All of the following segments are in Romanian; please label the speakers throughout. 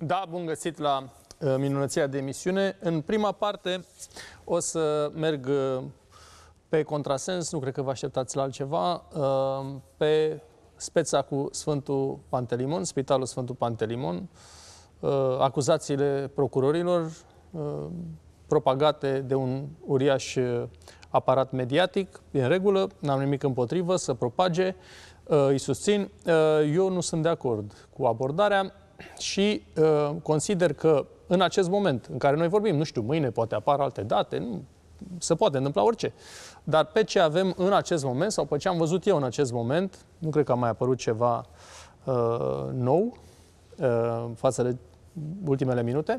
Speaker 1: Da, bun găsit la uh, minunăția de emisiune. În prima parte o să merg uh, pe contrasens, nu cred că vă așteptați la altceva, uh, pe speța cu Sfântul Pantelimon, Spitalul Sfântul Pantelimon, acuzațiile procurorilor propagate de un uriaș aparat mediatic, în regulă, n-am nimic împotrivă să propage, îi susțin. Eu nu sunt de acord cu abordarea și uh, consider că în acest moment în care noi vorbim, nu știu, mâine poate apar alte date, nu, se poate întâmpla orice. Dar pe ce avem în acest moment sau pe ce am văzut eu în acest moment, nu cred că a mai apărut ceva uh, nou uh, față de ultimele minute.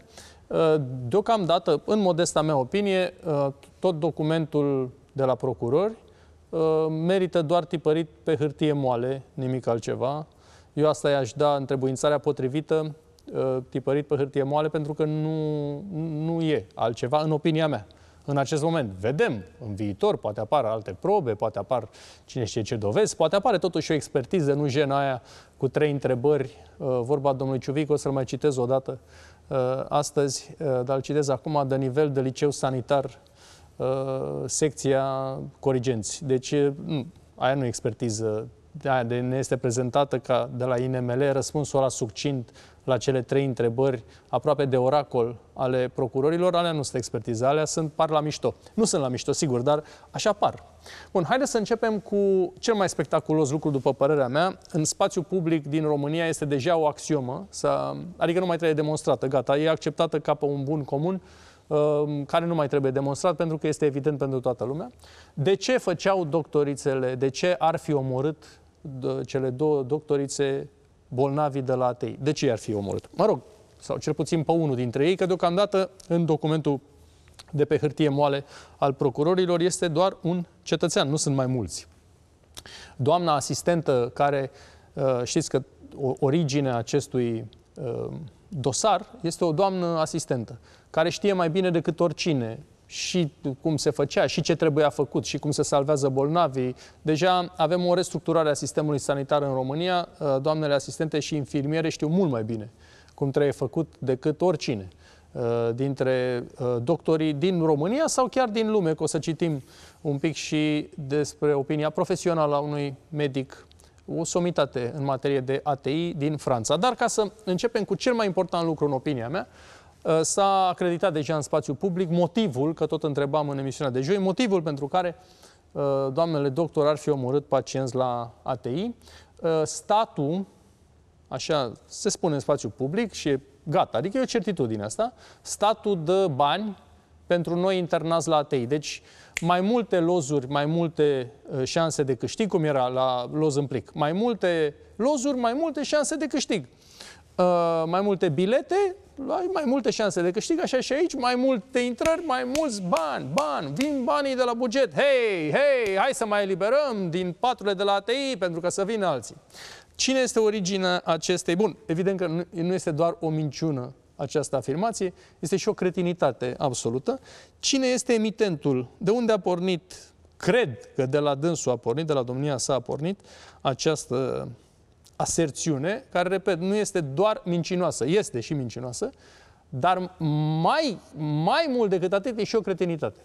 Speaker 1: Uh, deocamdată, în modesta mea opinie, uh, tot documentul de la procurori uh, merită doar tipărit pe hârtie moale, nimic altceva eu asta i-aș da întrebuințarea potrivită, ă, tipărit pe hârtie moale, pentru că nu, nu e altceva, în opinia mea. În acest moment vedem, în viitor, poate apar alte probe, poate apar cine știe ce dovezi, poate apare totuși o expertiză, nu jena aia cu trei întrebări, ă, vorba domnului Ciuvic, o să-l mai citez o dată ă, astăzi, dar îl citez acum, de nivel de liceu sanitar, secția Corigenți. Deci, nu, aia nu e expertiză da, de, ne este prezentată ca de la INML răspunsul la succint la cele trei întrebări aproape de oracol ale procurorilor, alea nu sunt expertize, alea sunt par la mișto. Nu sunt la mișto, sigur, dar așa par. Bun, haideți să începem cu cel mai spectaculos lucru, după părerea mea. În spațiu public din România este deja o axiomă, adică nu mai trebuie demonstrată, gata, e acceptată ca pe un bun comun, uh, Um, care nu mai trebuie demonstrat pentru că este evident pentru toată lumea. De ce făceau doctorițele, de ce ar fi omorât uh, cele două doctorițe bolnavi de la ATI? De ce ar fi omorât? Mă rog, sau cel puțin pe unul dintre ei, că deocamdată în documentul de pe hârtie moale al procurorilor este doar un cetățean, nu sunt mai mulți. Doamna asistentă care, uh, știți că originea acestui uh, dosar este o doamnă asistentă care știe mai bine decât oricine și cum se făcea, și ce trebuia făcut, și cum se salvează bolnavii. Deja avem o restructurare a sistemului sanitar în România. Uh, doamnele asistente și infirmiere știu mult mai bine cum trebuie făcut decât oricine uh, dintre uh, doctorii din România sau chiar din lume, că o să citim un pic și despre opinia profesională a unui medic o somitate în materie de ATI din Franța. Dar ca să începem cu cel mai important lucru în opinia mea, Uh, s-a acreditat deja în spațiu public motivul, că tot întrebam în emisiunea de joi, motivul pentru care uh, doamnele doctor ar fi omorât pacienți la ATI. Uh, statul, așa se spune în spațiu public și e gata, adică e o certitudine asta, statul dă bani pentru noi internați la ATI. Deci mai multe lozuri, mai multe șanse de câștig, cum era la loz în plic, mai multe lozuri, mai multe șanse de câștig. Uh, mai multe bilete, ai mai multe șanse de câștig, așa și aici, mai multe intrări, mai mulți bani, bani, vin banii de la buget, hei, hei, hai să mai eliberăm din paturile de la ATI pentru că să vină alții. Cine este originea acestei? Bun, evident că nu este doar o minciună această afirmație, este și o cretinitate absolută. Cine este emitentul? De unde a pornit? Cred că de la dânsul a pornit, de la domnia sa a pornit această aserțiune, care, repet, nu este doar mincinoasă, este și mincinoasă, dar mai, mai mult decât atât e și o cretinitate.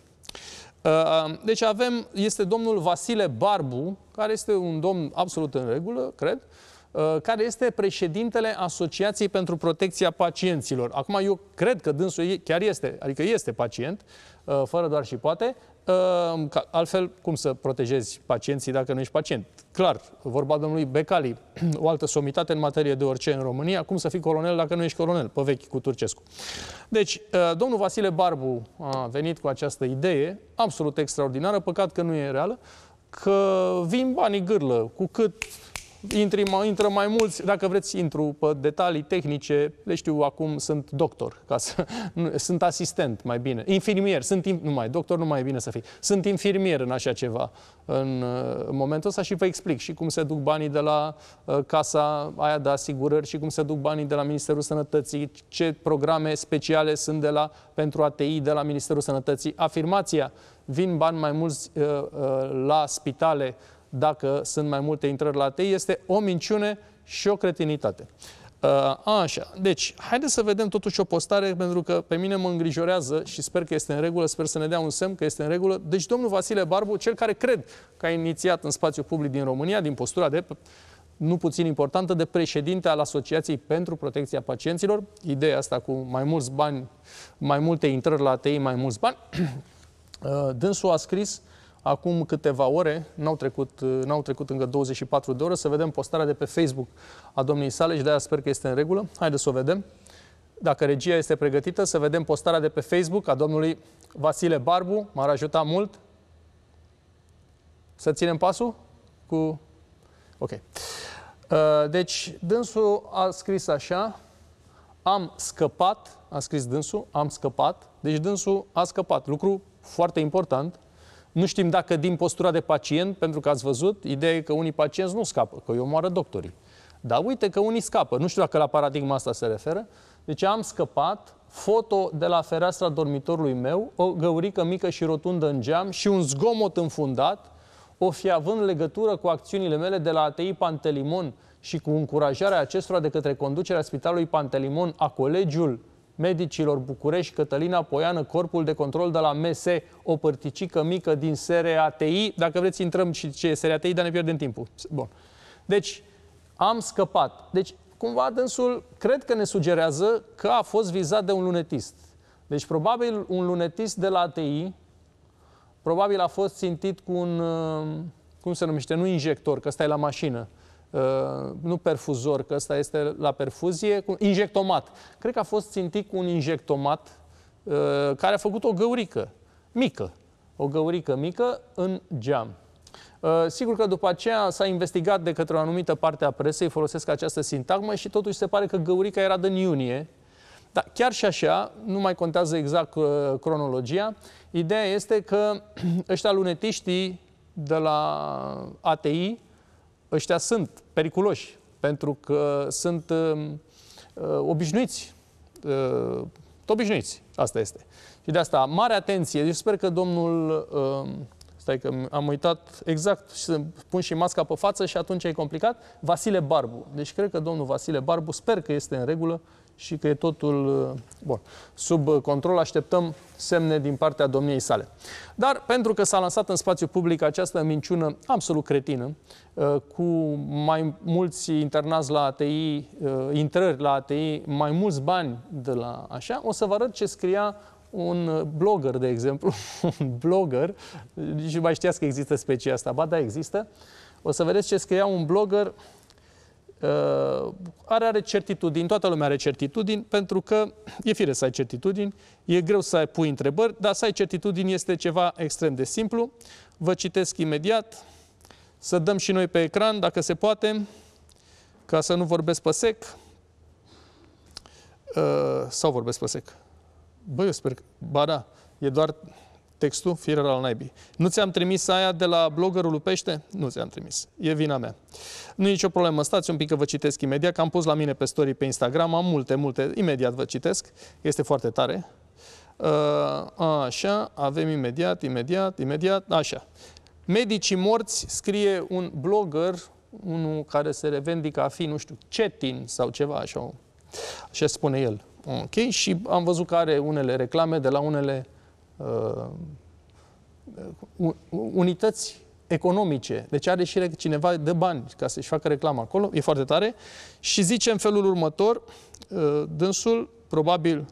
Speaker 1: Uh, uh, deci avem, este domnul Vasile Barbu, care este un domn absolut în regulă, cred, uh, care este președintele Asociației pentru Protecția Pacienților. Acum eu cred că dânsul chiar este, adică este pacient, fără doar și poate, Ehm, altfel, cum să protejezi pacienții dacă nu ești pacient? Clar, vorba domnului Becali, o altă somitate în materie de orice în România, cum să fii colonel dacă nu ești colonel, pe vechi cu Turcescu. Deci, ehm, domnul Vasile Barbu a venit cu această idee absolut extraordinară, păcat că nu e reală, că vin banii gârlă, cu cât intri, intră mai mulți, dacă vreți intru pe detalii tehnice, le știu acum, sunt doctor, ca să, nu, sunt asistent mai bine, infirmier, sunt, in, nu mai, doctor nu mai e bine să fii, sunt infirmier în așa ceva în, uh, în momentul ăsta și vă explic și cum se duc banii de la uh, casa aia de asigurări și cum se duc banii de la Ministerul Sănătății, ce programe speciale sunt de la, pentru ATI de la Ministerul Sănătății, afirmația, vin bani mai mulți uh, uh, la spitale, dacă sunt mai multe intrări la atei, este o minciune și o cretinitate. Uh, a, așa, deci, haideți să vedem totuși o postare, pentru că pe mine mă îngrijorează și sper că este în regulă, sper să ne dea un semn că este în regulă. Deci, domnul Vasile Barbu, cel care cred că a inițiat în spațiu public din România, din postura de nu puțin importantă, de președinte al Asociației pentru Protecția Pacienților, ideea asta cu mai mulți bani, mai multe intrări la ATI, mai mulți bani, uh, dânsul a scris uh, acum câteva ore, n-au trecut, uh, n-au trecut încă 24 de ore, să vedem postarea de pe Facebook a domnului sale și de-aia sper că este în regulă. Haideți să o vedem. Dacă regia este pregătită, să vedem postarea de pe Facebook a domnului Vasile Barbu. M-ar ajuta mult. Să ținem pasul cu... Ok. Uh, deci, dânsul a scris așa, am scăpat, a scris dânsul, am scăpat, deci dânsul a scăpat. Lucru foarte important, nu știm dacă din postura de pacient, pentru că ați văzut, ideea e că unii pacienți nu scapă, că îi omoară doctorii. Dar uite că unii scapă. Nu știu dacă la paradigma asta se referă. Deci am scăpat foto de la fereastra dormitorului meu, o găurică mică și rotundă în geam și un zgomot înfundat, o fi având legătură cu acțiunile mele de la ATI Pantelimon și cu încurajarea acestora de către conducerea Spitalului Pantelimon a colegiul medicilor București, Cătălina Poiană, corpul de control de la MS, o părticică mică din SRATI. Dacă vreți, intrăm și ce e SRATI, dar ne pierdem timpul. Bun. Deci, am scăpat. Deci, cumva, dânsul cred că ne sugerează că a fost vizat de un lunetist. Deci, probabil, un lunetist de la ATI, probabil a fost țintit cu un, uh, cum se numește, nu injector, că stai la mașină, Uh, nu perfuzor, că ăsta este la perfuzie, cu injectomat. Cred că a fost țintit cu un injectomat uh, care a făcut o găurică mică, o găurică mică în geam. Uh, sigur că după aceea s-a investigat de către o anumită parte a presei, folosesc această sintagmă și totuși se pare că găurica era din iunie, dar chiar și așa, nu mai contează exact cronologia, ideea este că ăștia lunetiștii de la ATI ăștia sunt periculoși, pentru că sunt um, uh, obișnuiți. Uh, obișnuiți, asta este. Și de asta, mare atenție. Eu deci sper că domnul... Uh, stai că am uitat exact și să pun și masca pe față și atunci e complicat. Vasile Barbu. Deci cred că domnul Vasile Barbu, sper că este în regulă și că e totul uh, bun. Sub uh, control așteptăm semne din partea domniei sale. Dar pentru că s-a lansat în spațiu public această minciună absolut cretină, uh, cu mai mulți internați la ATI, intrări la ATI, mai mulți bani de la așa, o să vă arăt ce scria un blogger, de exemplu, un blogger, și mai știați că există specia asta, ba da, există, o să vedeți ce scria un blogger Uh, are, are certitudini, toată lumea are certitudini, pentru că e fire să ai certitudini, e greu să ai pui întrebări, dar să ai certitudini este ceva extrem de simplu. Vă citesc imediat, să dăm și noi pe ecran, dacă se poate, ca să nu vorbesc pe sec. Uh, sau vorbesc pe sec? Băi, eu sper că... Ba da, e doar textul, firer al naibii. Nu ți-am trimis aia de la bloggerul Lupește? Nu ți-am trimis. E vina mea. Nu e nicio problemă. Stați un pic că vă citesc imediat, că am pus la mine pe story pe Instagram, am multe, multe. Imediat vă citesc. Este foarte tare. Uh, așa, avem imediat, imediat, imediat, așa. Medicii morți scrie un blogger, unul care se revendică a fi, nu știu, cetin sau ceva așa. Așa spune el. Ok, și am văzut că are unele reclame de la unele uh, unități economice. Deci are și cineva de bani ca să-și facă reclamă acolo, e foarte tare. Și zice în felul următor, uh, dânsul, probabil,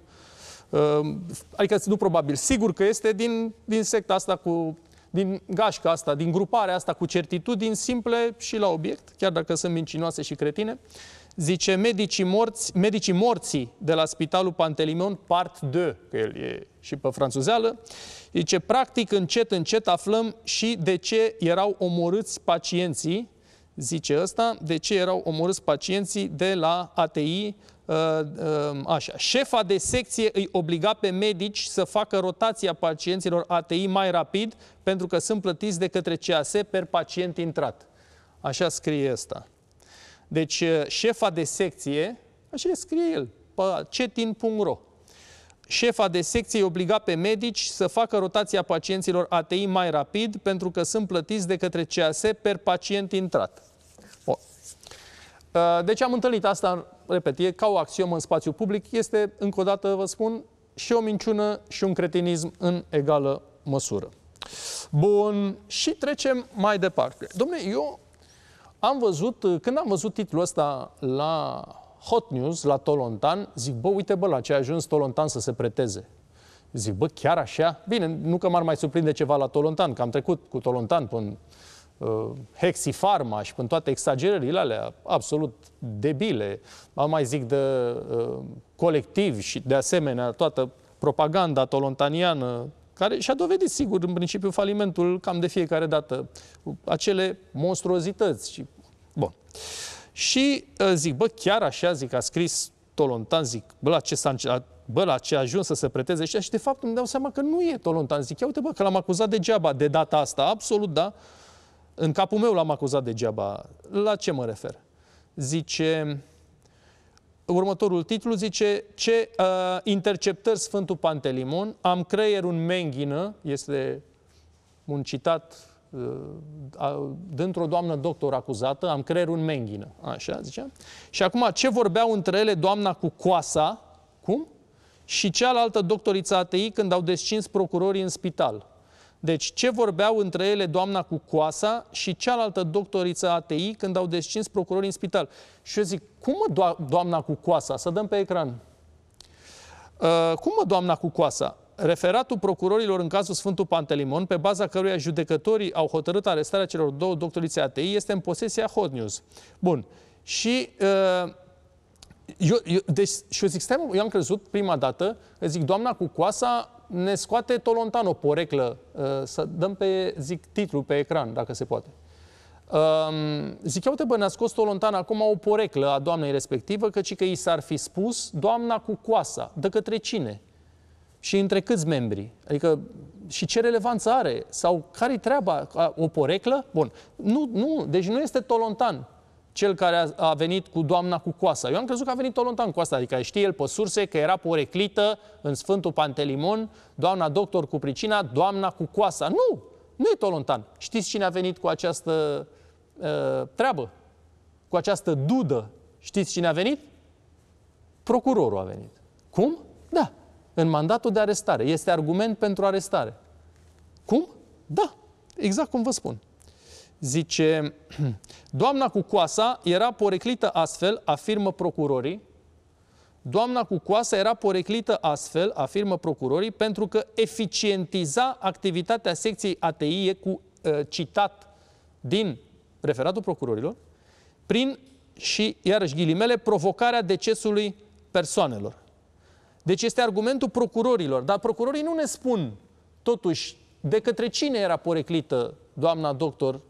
Speaker 1: uh, adică nu probabil, sigur că este din, din secta asta cu din gașca asta, din gruparea asta cu certitudini simple și la obiect, chiar dacă sunt mincinoase și cretine. Uh, zice medicii, morți, medicii morții de la Spitalul Pantelimon part 2, că el e și pe franțuzeală, zice, practic, încet, încet aflăm și de ce erau omorâți pacienții, zice ăsta, de ce erau omorâți pacienții de la ATI, uh, uh, așa, șefa de secție îi obliga pe medici să facă rotația pacienților ATI mai rapid pentru că sunt plătiți de către CAS per pacient intrat. Așa scrie asta. Deci, eh, șefa de secție, așa scrie el, pe cetin.ro, șefa de secție e obliga pe medici să facă rotația pacienților ATI mai rapid pentru că sunt plătiți de către CAS per pacient intrat. O. Eh, deci am întâlnit asta, repet, e ca o axiomă în spațiu public, este, încă o dată vă spun, și o minciună și un cretinism în egală măsură. Bun, și trecem mai departe. Domnule, eu am văzut, uh, când am văzut titlul ăsta la Hot News, la Tolontan, zic, bă, uite bă la ce a ajuns Tolontan să se preteze. Zic, bă, chiar așa? Bine, nu că m-ar mai surprinde ceva la Tolontan, că am trecut cu Tolontan până uh, Hexifarma și până toate exagerările alea absolut debile. Am mai zic de uh, colectiv și de asemenea toată propaganda tolontaniană care și-a dovedit, sigur, în principiu, falimentul cam de fiecare dată. Acele monstruozități. Și... Bun. Și uh, zic, bă, chiar așa, zic, a scris Tolontan, zic, bă, la ce, s-a, bă, la ce a ajuns să se preteze și de fapt îmi dau seama că nu e Tolontan. Zic, ia uite, bă, că l-am acuzat degeaba de data asta, absolut, da? În capul meu l-am acuzat degeaba. La ce mă refer? Zice, următorul titlu zice Ce uh, interceptări Sfântul Pantelimon, am creier un menghină, este un citat uh, dintr-o doamnă doctor acuzată, am creier un menghină, așa zicea. Și acum, ce vorbeau între ele doamna cu coasa, cum? Și cealaltă doctoriță ATI când au descins procurorii în spital. Deci, ce vorbeau între ele doamna cu coasa și cealaltă doctoriță ATI când au descins procurorii în spital? Și eu zic, cum mă do- doamna cu coasa? Să dăm pe ecran. Uh, cum mă doamna cu coasa? Referatul procurorilor în cazul Sfântul Pantelimon, pe baza căruia judecătorii au hotărât arestarea celor două doctorițe ATI, este în posesia Hot News. Bun. Și uh, eu, eu, deci, și eu zic, stai mă, eu am crezut prima dată, zic, doamna cu coasa ne scoate Tolontan o poreclă, uh, să dăm pe, zic, titlul pe ecran, dacă se poate. Um, zic, uite bă, ne-a scos Tolontan acum o poreclă a doamnei respectivă, căci că i s-ar fi spus doamna cu coasa, de către cine? Și între câți membri? Adică și ce relevanță are? Sau care-i treaba? O poreclă? Bun. Nu, nu, deci nu este Tolontan cel care a, a venit cu doamna cu coasa. Eu am crezut că a venit Tolontan cu asta, adică știe el pe surse că era poreclită în Sfântul Pantelimon, doamna doctor cu pricina, doamna cu coasa. Nu! Nu e Tolontan. Știți cine a venit cu această uh, treabă? Cu această dudă? Știți cine a venit? Procurorul a venit. Cum? Da. În mandatul de arestare. Este argument pentru arestare. Cum? Da. Exact cum vă spun. Zice, doamna cu coasa era poreclită astfel, afirmă procurorii, Doamna cu coasa era poreclită astfel, afirmă procurorii, pentru că eficientiza activitatea secției ATI cu uh, citat din referatul procurorilor, prin și, iarăși ghilimele, provocarea decesului persoanelor. Deci este argumentul procurorilor, dar procurorii nu ne spun totuși de către cine era poreclită doamna doctor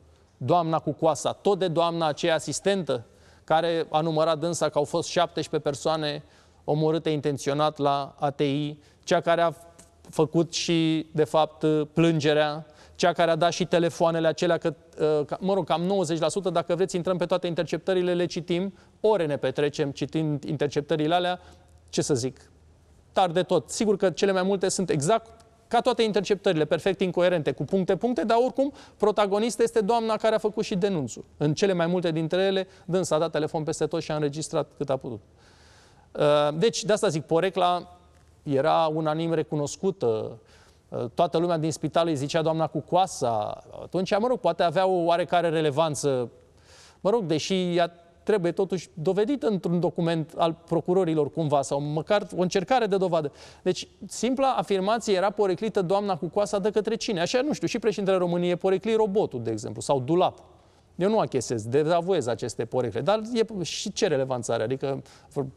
Speaker 1: doamna cu coasa, tot de doamna aceea asistentă, care a numărat dânsa că au fost 17 persoane omorâte intenționat la ATI, cea care a făcut și, de fapt, plângerea, cea care a dat și telefoanele acelea, că, uh, mă rog, cam 90%, dacă vreți, intrăm pe toate interceptările, le citim, ore ne petrecem citind interceptările alea, ce să zic, tar de tot. Sigur că cele mai multe sunt exact ca toate interceptările, perfect incoerente, cu puncte-puncte, dar oricum, protagonist este doamna care a făcut și denunțul. În cele mai multe dintre ele, dânsa a dat telefon peste tot și a înregistrat cât a putut. Uh, deci, de asta zic, porecla era unanim recunoscută, uh, uh, toată lumea din spital îi zicea doamna cu coasa, atunci, mă rog, poate avea o oarecare relevanță, mă rog, deși ea trebuie totuși dovedit într-un document al procurorilor cumva sau măcar o încercare de dovadă. Deci simpla afirmație era poreclită doamna cu coasa de către cine? Așa, nu știu, și președintele României porecli robotul, de exemplu, sau dulap. Eu nu achesez, dezavuez aceste porecle, dar e și ce relevanță are, adică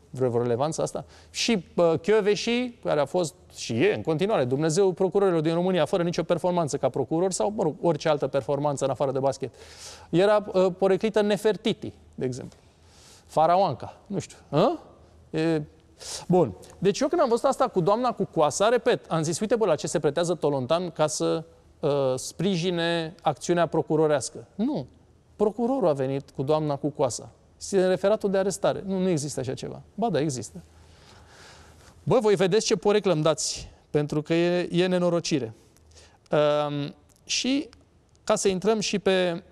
Speaker 1: vreo relevanță asta? Și uh, și care a fost și e în continuare Dumnezeu procurorilor din România, fără nicio performanță ca procuror sau, mă rog, orice altă performanță în afară de basket, era uh, poreclită Nefertiti, de exemplu. Faraoanca, nu știu. Hă? E, Bun. Deci eu când am văzut asta cu doamna cu coasa, repet, am zis, uite bă, la ce se pretează Tolontan ca să uh, sprijine acțiunea procurorească. Nu. Procurorul a venit cu doamna cu coasa. Este referatul de arestare. Nu, nu există așa ceva. Ba da, există. Bă, voi vedeți ce poreclă îmi dați, pentru că e, e nenorocire. Um, și ca să intrăm și pe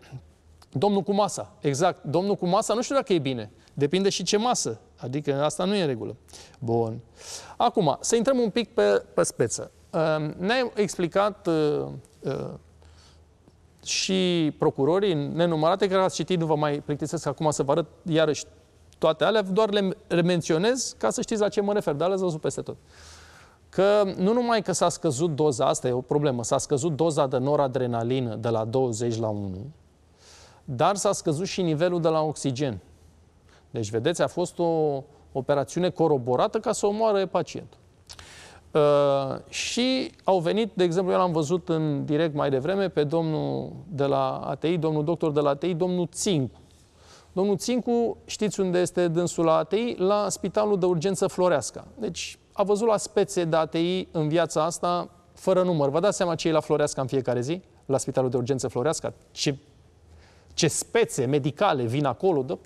Speaker 1: domnul cu masa. Exact, domnul cu masa nu știu dacă e bine. Depinde și ce masă. Adică asta nu e în regulă. Bun. Acum, să intrăm un pic pe, pe speță. Ehm, Ne-ai explicat uh, uh, și procurorii nenumărate, care ați citit, nu vă mai plictisesc acum să vă arăt iarăși toate alea, doar le menționez ca să știți la ce mă refer, dar le-ați văzut peste tot. Că nu numai că s-a scăzut doza, asta e o problemă, s-a scăzut doza de noradrenalină de la 20 la 1, dar s-a scăzut și nivelul de la oxigen. Deci, vedeți, a fost o operațiune coroborată ca să omoare pacientul. Uh, și au venit, de exemplu, eu l-am văzut în direct mai devreme pe domnul de la ATI, domnul doctor de la ATI, domnul Țincu. Domnul Țincu, știți unde este dânsul la ATI? La Spitalul de Urgență Floreasca. Deci a văzut la spețe de ATI în viața asta fără număr. Vă dați seama ce e la Floreasca în fiecare zi? La Spitalul de Urgență Floreasca? Ce, ce spețe medicale vin acolo? De,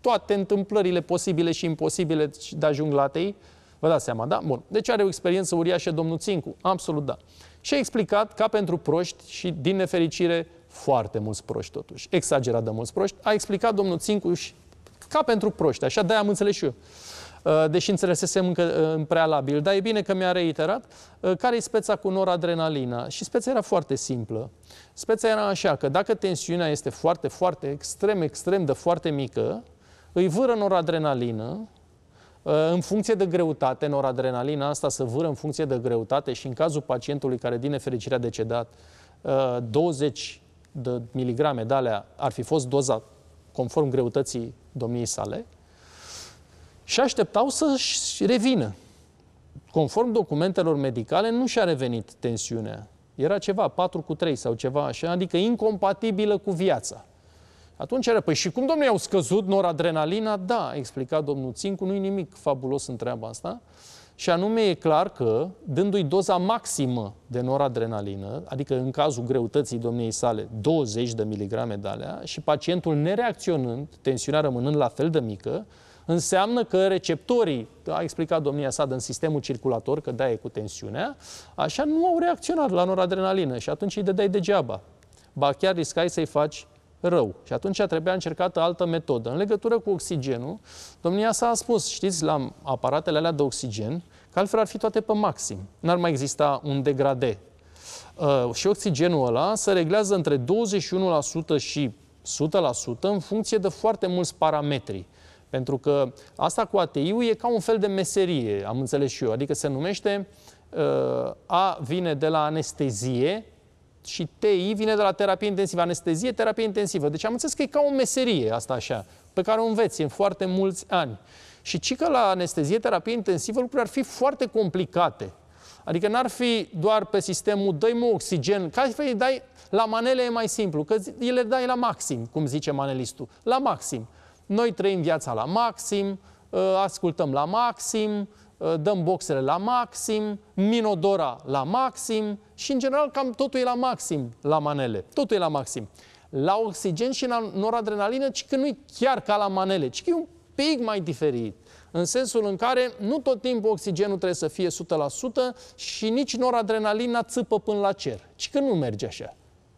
Speaker 1: toate întâmplările posibile și imposibile de ajung la ATI Vă dați seama, da? Bun. Deci are o experiență uriașă domnul Țincu, absolut da. Și a explicat ca pentru proști și din nefericire foarte mulți proști totuși, exagerat de mulți proști, a explicat domnul Țincu și ca pentru proști, așa de am înțeles și eu. Uh, deși înțelesem încă uh, în prealabil, dar e bine că mi-a reiterat uh, care e speța cu noradrenalina. Și speța era foarte simplă. Speța era așa că dacă tensiunea este foarte, foarte, extrem, extrem de foarte mică, îi vâră noradrenalină, în funcție de greutate, noradrenalina asta se vâră în funcție de greutate și în cazul pacientului care din nefericire a decedat, 20 uh, de miligrame de alea ar fi fost doza conform greutății domniei sale și așteptau să-și revină. Conform documentelor medicale, nu și-a revenit tensiunea. Era ceva 4 cu 3 sau ceva așa, adică incompatibilă cu viața. Atunci era, păi și cum, domnule, au scăzut noradrenalina? Da, a explicat domnul Țincu, nu-i nimic fabulos în treaba asta. Și anume e clar că, dându-i doza maximă de noradrenalină, adică în cazul greutății domniei sale, 20 de miligrame de alea, și pacientul nereacționând, tensiunea rămânând la fel de mică, înseamnă că receptorii, a explicat domnia sa, în sistemul circulator, că da, e cu tensiunea, așa nu au reacționat la noradrenalină și atunci îi dădeai degeaba. Ba chiar riscai să-i faci rău. Și atunci trebuia încercată altă metodă. În legătură cu oxigenul, domnia s-a spus, știți, la aparatele alea de oxigen, că altfel ar fi toate pe maxim. N-ar mai exista un degrade. Uh, și oxigenul ăla se reglează între 21% și 100% în funcție de foarte mulți parametri. Pentru că asta cu ATI-ul e ca un fel de meserie, am înțeles și eu. Adică se numește, uh, A vine de la anestezie, și TI vine de la terapie intensivă, anestezie, terapie intensivă. Deci am înțeles că e ca o meserie asta așa, pe care o înveți în foarte mulți ani. Și ci că la anestezie, terapie intensivă, lucrurile ar fi foarte complicate. Adică n-ar fi doar pe sistemul dă mă oxigen, ca să îi dai la manele e mai simplu, că le dai la maxim, cum zice manelistul, la maxim. Noi trăim viața la maxim, ă, ascultăm la maxim, Eh, dăm boxele la maxim, minodora la maxim și în general cam totul e la maxim la manele. Totul e la maxim. La oxigen și la noradrenalină, ci că nu e chiar ca la manele, ci că e un pic mai diferit. În sensul în care nu tot timpul oxigenul trebuie să fie 100% și nici noradrenalina țâpă până la cer, ci că nu merge așa.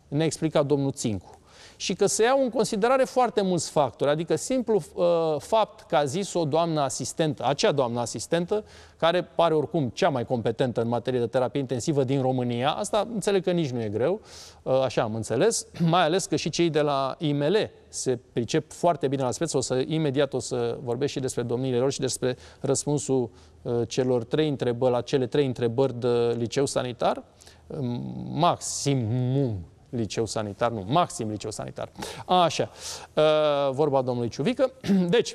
Speaker 1: Ne-a explicat domnul Țincu și că se iau în considerare foarte mulți factori, adică simplu uh, fapt că a zis o doamnă asistentă, acea doamnă asistentă, care pare oricum cea mai competentă în materie de terapie intensivă din România, asta înțeleg că nici nu e greu, uh, așa am înțeles, mai ales că și cei de la IML se pricep foarte bine la aspect, o să, imediat o să vorbesc și despre domniile lor și despre răspunsul uh, celor trei întrebări, la cele trei întrebări de liceu sanitar, uh, maximum liceu sanitar, nu, maxim liceu sanitar. Așa, ă, vorba domnului Ciuvică. Deci,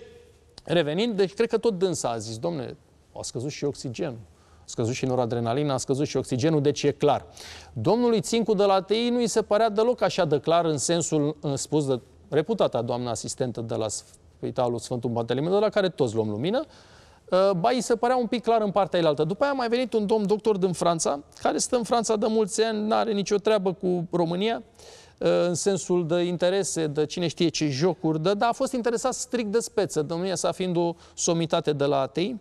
Speaker 1: revenind, deci cred că tot dânsa a zis, domnule, a scăzut și oxigenul a scăzut și noradrenalina, a scăzut și oxigenul, deci e clar. Domnului Țincu de la TI nu îi se părea deloc așa de clar în sensul spus de reputata doamnă asistentă de la Spitalul Sfântul Panteleimon, de la care toți luăm lumină, Uh, ba îi se părea un pic clar în partea elaltă. După aia a mai venit un domn doctor din Franța, care stă în Franța de mulți ani, nu are nicio treabă cu România, uh, în sensul de interese, de cine știe ce jocuri, dar a fost interesat strict de speță, domnia sa fiind o somitate de la atei.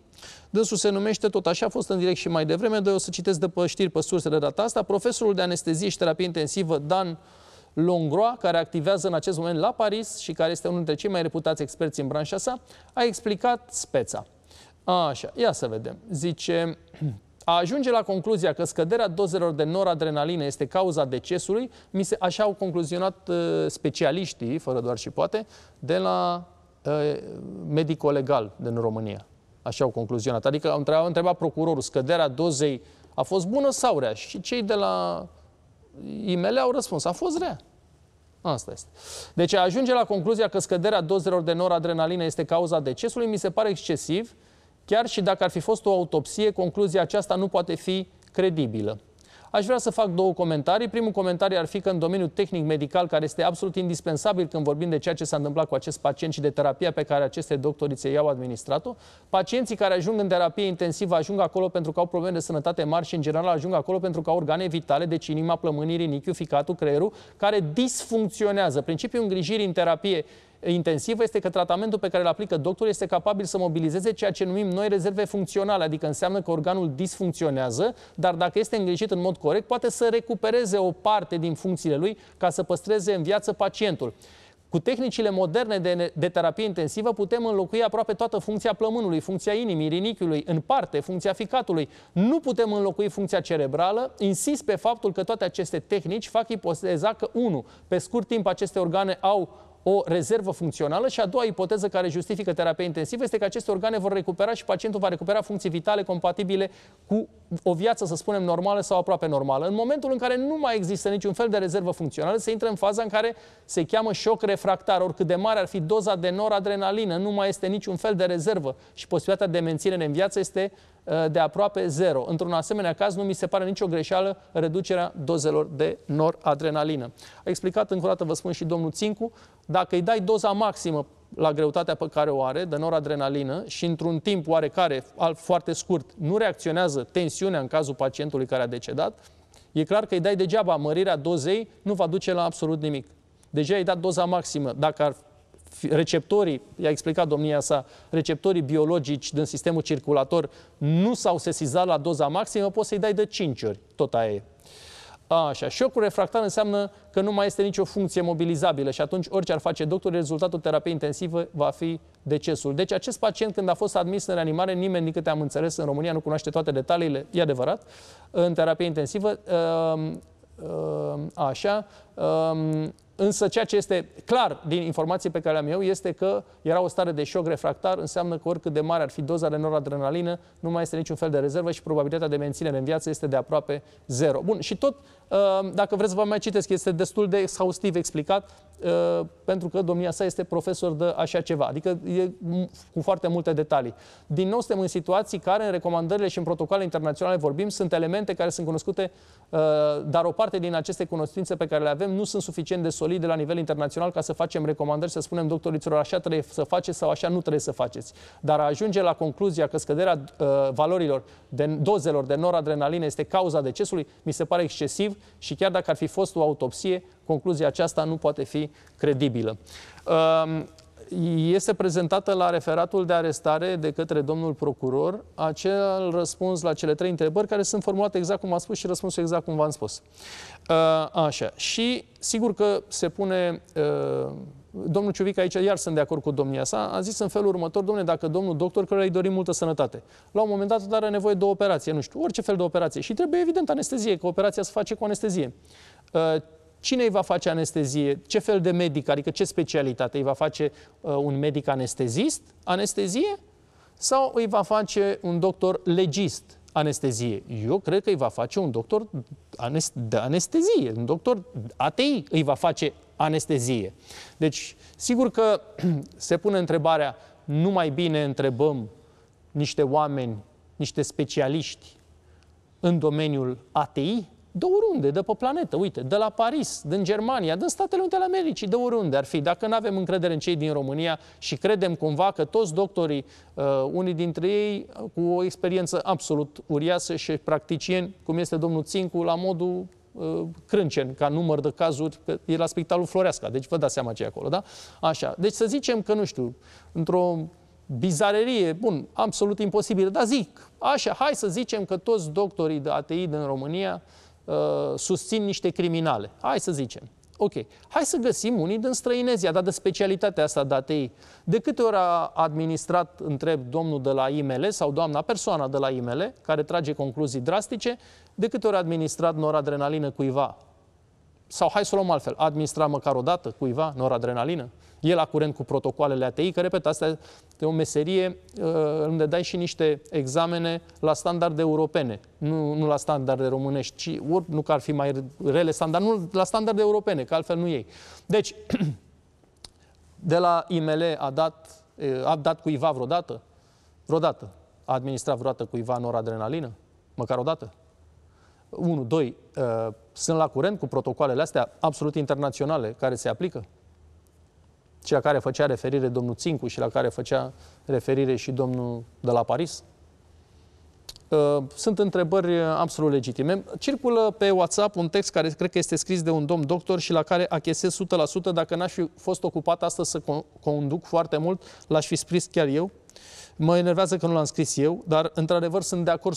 Speaker 1: Dânsul se numește tot așa, a fost în direct și mai devreme, de o să citesc de pe știri pe sursele de data asta, profesorul de anestezie și terapie intensivă Dan Longroa, care activează în acest moment la Paris și care este unul dintre cei mai reputați experți în branșa sa, a explicat speța. Așa, ia să vedem. Zice, a ajunge la concluzia că scăderea dozelor de noradrenalină este cauza decesului, mi se, așa au concluzionat uh, specialiștii, fără doar și poate, de la uh, medicul legal din România. Așa au concluzionat. Adică au întrebat, întrebat procurorul, scăderea dozei a fost bună sau rea? Și cei de la IML au răspuns, a fost rea. Asta este. Deci a ajunge la concluzia că scăderea dozelor de noradrenalină este cauza decesului mi se pare excesiv, uh, Chiar și dacă ar fi fost o autopsie, concluzia aceasta nu poate fi credibilă. Aș vrea să fac două comentarii. Primul comentariu ar fi că în domeniul tehnic-medical, care este absolut indispensabil când vorbim de ceea ce s-a întâmplat cu acest pacient și de terapia pe care aceste doctorițe i-au administrat-o, pacienții care ajung în terapie intensivă ajung acolo pentru că au probleme de sănătate mari și, în general, ajung acolo pentru că au organe vitale, deci inima, plămânii, rinichiul, ficatul, creierul, care disfuncționează. Principiul îngrijirii în terapie intensivă este că tratamentul pe care îl aplică doctorul este capabil să mobilizeze ceea ce numim noi rezerve funcționale, adică înseamnă că organul disfuncționează, dar dacă este îngrijit în mod corect, poate să recupereze o parte din funcțiile lui ca să păstreze în viață pacientul. Cu tehnicile moderne de, de terapie intensivă putem înlocui aproape toată funcția plămânului, funcția inimii, rinichiului, în parte funcția ficatului. Nu putem înlocui funcția cerebrală. Insist pe faptul că toate aceste tehnici fac ipoteza că 1. Pe scurt timp aceste organe au o rezervă funcțională și a doua ipoteză care justifică terapia intensivă este că aceste organe vor recupera și pacientul va recupera funcții vitale compatibile cu o viață, să spunem, normală sau aproape normală. În momentul în care nu mai există niciun fel de rezervă funcțională, se intră în faza în care se cheamă șoc refractar. Oricât de mare ar fi doza de noradrenalină, nu mai este niciun fel de rezervă și posibilitatea de menținere în viață este uh, de aproape zero. Într-un asemenea caz, nu mi se pare nicio greșeală reducerea dozelor de noradrenalină. A explicat încă o dată, vă spun și domnul Țincu, dacă îi dai doza maximă la greutatea pe care o are, de noradrenalină, și într-un timp oarecare, foarte scurt, nu reacționează tensiunea în cazul pacientului care a decedat, e clar că îi dai degeaba. Mărirea dozei nu va duce la absolut nimic. Deja îi dat doza maximă. Dacă ar fi, receptorii, i-a explicat domnia sa, receptorii biologici din sistemul circulator nu s-au sesizat la doza maximă, poți să-i dai de 5 ori. Tot aia e. Așa, șocul refractar înseamnă că nu mai este nicio funcție mobilizabilă și atunci orice ar face doctorul, rezultatul terapiei intensive va fi decesul. Deci acest pacient când a fost admis în reanimare, nimeni din câte am înțeles în România nu cunoaște toate detaliile, e adevărat, în terapie intensivă, ehm, ehm, așa, ehm, Însă ceea ce este clar din informații pe care le-am eu este că era o stare de șoc refractar, înseamnă că oricât de mare ar fi doza de noradrenalină, nu mai este niciun fel de rezervă și probabilitatea de menținere în viață este de aproape zero. Bun, și tot, uh, dacă vreți vă mai citesc, este destul de exhaustiv explicat, uh, pentru că domnia sa este profesor de așa ceva, adică e cu foarte multe detalii. Din nou suntem în situații care în recomandările și în protocoale internaționale vorbim, sunt elemente care sunt cunoscute, uh, dar o parte din aceste cunoștințe pe care le avem nu sunt suficient de solide solid de la nivel internațional ca să facem recomandări, să spunem doctorilor așa trebuie să faceți sau așa nu trebuie să faceți. Dar a ajunge la concluzia că scăderea uh, valorilor, de, dozelor de noradrenalină este cauza decesului, mi se pare excesiv și chiar dacă ar fi fost o autopsie, concluzia aceasta nu poate fi credibilă. Uh, este prezentată la referatul de arestare de către domnul procuror acel răspuns la cele trei întrebări care sunt formulate exact cum am spus și răspunsul exact cum v-am spus. Uh, așa. Și sigur că se pune uh, domnul Ciuvic aici, iar sunt de acord cu domnia sa, a zis în felul următor, domnule, dacă domnul doctor, care îi dorim multă sănătate, la un moment dat dar are nevoie de o operație, nu știu, orice fel de operație și trebuie evident anestezie, că operația se face cu anestezie. Uh, Cine îi va face anestezie? Ce fel de medic? Adică ce specialitate? Îi va face uh, un medic anestezist anestezie? Sau îi va face un doctor legist anestezie? Eu cred că îi va face un doctor de anestezie, un doctor ATI îi va face anestezie. Deci, sigur că se pune întrebarea, nu mai bine întrebăm niște oameni, niște specialiști în domeniul ATI, de oriunde, de pe planetă, uite, de la Paris, din Germania, din Statele Unite ale Americii, de oriunde ar fi. Dacă nu avem încredere în cei din România și credem cumva că toți doctorii, uh, unii dintre ei uh, cu o experiență absolut uriașă și practicieni, cum este domnul Țincu, la modul uh, crâncen ca număr de cazuri, că e la Spitalul Floreasca, deci vă dați seama ce e acolo, da? Așa, deci să zicem că, nu știu, într-o bizarerie, bun, absolut imposibil, dar zic, așa, hai să zicem că toți doctorii de ATI din România Uh, susțin niște criminale. Hai să zicem. Ok, hai să găsim unii din străinezia, dar de specialitatea asta dată ei. De câte ori a administrat, întreb domnul de la IML sau doamna, persoana de la IML, care trage concluzii drastice, de câte ori a administrat noradrenalină cuiva sau hai să o luăm altfel, administrat măcar o dată cuiva noradrenalină? E la curent cu protocoalele ATI, că, repet, asta e o meserie uh, unde dai și niște examene la standarde europene, nu, nu la standarde românești, ci or, nu că ar fi mai rele standard, nu la standarde europene, că altfel nu ei. Deci, de la IML a dat, uh, a dat cuiva vreodată? Vreodată. A administrat vreodată cuiva noradrenalină? Măcar o dată? 1, 2, sunt la curent cu protocoalele astea absolut internaționale care se aplică? Și la care făcea referire domnul Țincu și la care făcea referire și domnul de la Paris? Uh, sunt întrebări absolut legitime. Circulă pe WhatsApp un text care cred că este scris de un domn doctor și la care achesez 100% dacă n-aș fi fost ocupat astăzi să conduc foarte mult, l-aș fi scris chiar eu. Mă enervează că nu l-am scris eu, dar într-adevăr sunt de acord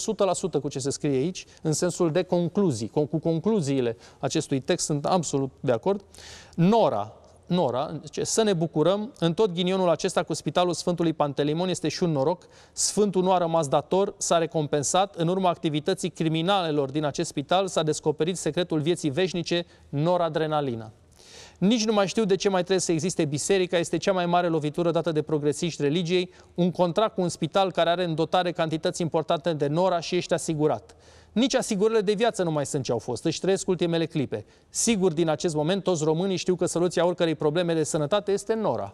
Speaker 1: 100% cu ce se scrie aici, în sensul de concluzii. Cu concluziile acestui text sunt absolut de acord. Nora, Nora, zice, să ne bucurăm, în tot ghinionul acesta cu Spitalul Sfântului Pantelimon este și un noroc. Sfântul nu a rămas dator, s-a recompensat. În urma activității criminalelor din acest spital s-a descoperit secretul vieții veșnice, noradrenalina. Nici nu mai știu de ce mai trebuie să existe biserica, este cea mai mare lovitură dată de progresiști religiei, un contract cu un spital care are în dotare cantități importante de nora și ești asigurat. Nici asigurările de viață nu mai sunt ce au fost, își trăiesc ultimele clipe. Sigur, din acest moment, toți românii știu că soluția oricărei probleme de sănătate este nora.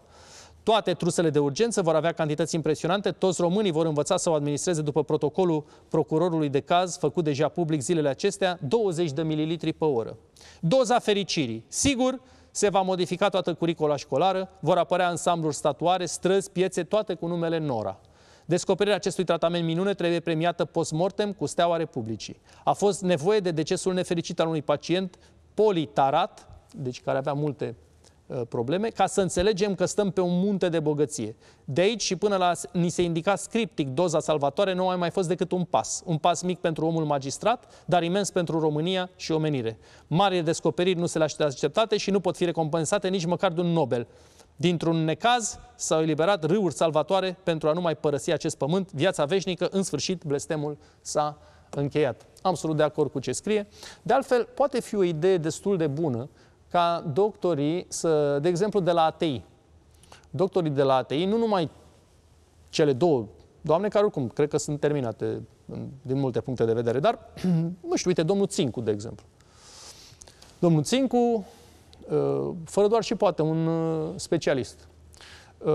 Speaker 1: Toate trusele de urgență vor avea cantități impresionante, toți românii vor învăța să o administreze după protocolul procurorului de caz făcut deja public zilele acestea, 20 de mililitri pe oră. Doza fericirii. Sigur, se va modifica toată curicula școlară, vor apărea ansambluri statuare, străzi, piețe, toate cu numele Nora. Descoperirea acestui tratament minune trebuie premiată post-mortem cu steaua Republicii. A fost nevoie de decesul nefericit al unui pacient politarat, deci care avea multe Uh, probleme, ca să înțelegem că stăm pe un munte de bogăție. De aici și până la ni se indica scriptic doza salvatoare, nu a mai fost decât un pas. Un pas mic pentru omul magistrat, dar imens pentru România și omenire. Mari descoperiri nu se le așteptate și nu pot fi recompensate nici măcar de un Nobel. Dintr-un necaz s-au eliberat râuri salvatoare pentru a nu mai părăsi acest pământ, viața veșnică, în sfârșit blestemul s-a încheiat. Am Absolut de acord cu ce scrie. De altfel, poate fi o idee destul de bună ca doctorii, să, de exemplu, de la ATI, doctorii de la ATI, nu numai cele două doamne care oricum cred că sunt terminate din multe puncte de vedere, dar nu știu, uite, domnul Țincu, de exemplu. Domnul Țincu, uh, fără doar și poate un uh, specialist. Uh,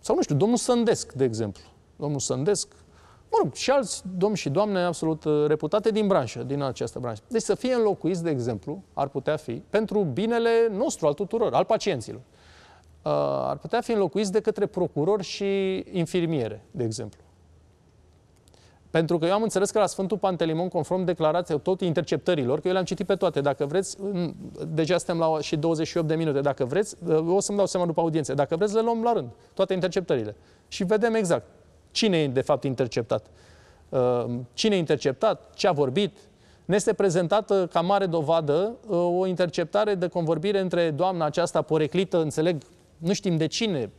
Speaker 1: sau nu știu, domnul Sândesc, de exemplu. Domnul Sândesc, mă rog, și alți domni și doamne absolut uh, reputate din branșă, din această branșă. Deci să fie înlocuiți, de exemplu, ar putea fi, pentru binele nostru, al tuturor, al pacienților, uh, ar putea fi înlocuiți de către procurori și infirmiere, de exemplu. Pentru că eu am înțeles că la Sfântul Pantelimon, conform declarației tot interceptărilor, că eu le-am citit pe toate, dacă vreți, deja suntem la și 28 de minute, dacă vreți, uh, o să-mi dau seama după audiență, dacă vreți le luăm la rând, toate interceptările. Și vedem exact Cine e, de fapt, interceptat? Uh, cine e interceptat? Ce a vorbit? Ne este prezentată ca mare dovadă uh, o interceptare de convorbire între doamna aceasta poreclită, înțeleg, nu știm de cine,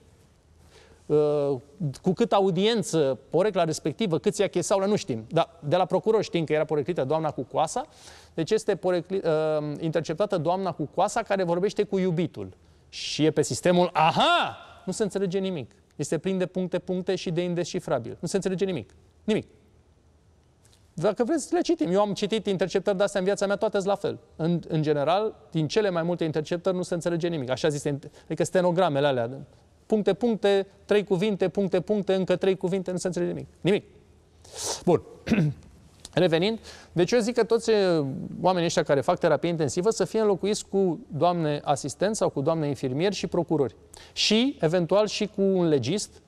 Speaker 1: uh, cu cât audiență porecla respectivă, câți ia chesau, nu știm. Dar de la procuror știm că era poreclită doamna cu coasa, deci este porecli, interceptată doamna cu coasa care vorbește cu iubitul. Și e pe sistemul, aha, nu se înțelege nimic. Este plin de puncte, puncte și de indescifrabil. Nu se înțelege nimic. Nimic. Dacă vreți, le citim. Eu am citit interceptări de-astea în viața mea, toate la fel. În, în general, din cele mai multe interceptări nu se înțelege nimic. Așa zise, adică stenogramele alea. Puncte, puncte, trei cuvinte, puncte, puncte, încă trei cuvinte, nu se înțelege nimic. Nimic. Bun. Revenind, deci eu zic că toți eh, oamenii ăștia care fac terapie intensivă să fie înlocuiți cu doamne asistenți sau cu doamne infirmieri și procurori. Și, eventual, și cu un legist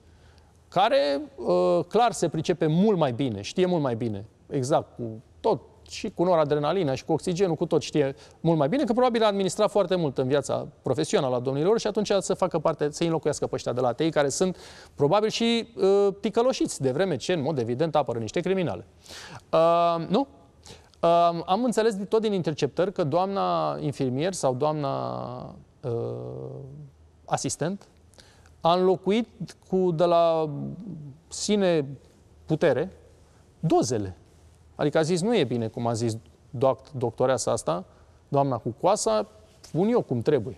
Speaker 1: care eh, clar se pricepe mult mai bine, știe mult mai bine, exact, cu tot și cu noradrenalina și cu oxigenul, cu tot știe mult mai bine, că probabil a administrat foarte mult în viața profesională a domnilor și atunci să facă parte, să înlocuiască pe ăștia de la ATI, care sunt probabil și uh, ticăloșiți de vreme ce, în mod evident, apără niște criminale. Uh, nu? Uh, am înțeles tot din interceptări că doamna infirmier sau doamna uh, asistent a înlocuit cu de la sine putere dozele Adică a zis, nu e bine cum a zis doct, doctoreasa asta, doamna cu coasa, pun eu cum trebuie.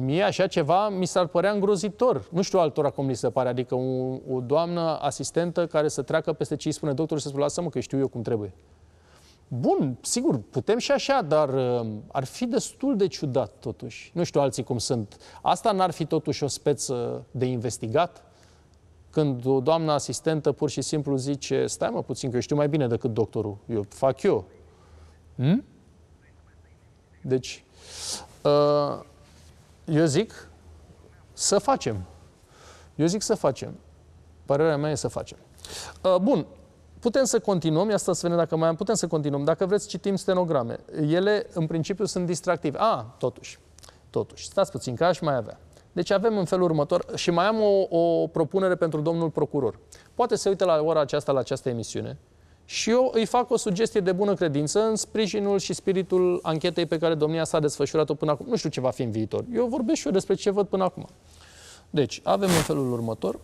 Speaker 1: Mie așa ceva mi s-ar părea îngrozitor. Nu știu altora cum li se pare. Adică o, o doamnă asistentă care să treacă peste ce îi spune doctorul și să spună lasă-mă că știu eu cum trebuie. Bun, sigur, putem și așa, dar um, ar fi destul de ciudat totuși. Nu știu alții cum sunt. Asta n-ar fi totuși o speță de investigat? Când o doamnă asistentă pur și simplu zice, stai mă puțin că eu știu mai bine decât doctorul, eu fac eu. Hmm? Deci, uh, eu zic să facem. Eu zic să facem. Părerea mea e să facem. Uh, bun, Putem să continuăm, asta să vedem dacă mai am, putem să continuăm. Dacă vreți, citim stenograme. Ele, în principiu, sunt distractive. A, ah, totuși, totuși, stați puțin, că aș mai avea. Deci avem în felul următor și mai am o, o propunere pentru domnul procuror. Poate să uite la ora aceasta, la această emisiune și eu îi fac o sugestie de bună credință în sprijinul și spiritul anchetei pe care domnia s-a desfășurat-o până acum. Nu știu ce va fi în viitor. Eu vorbesc și eu despre ce văd până acum. Deci, avem în felul următor.